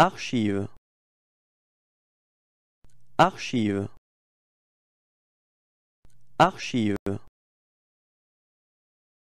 Archive. Archive. Archive.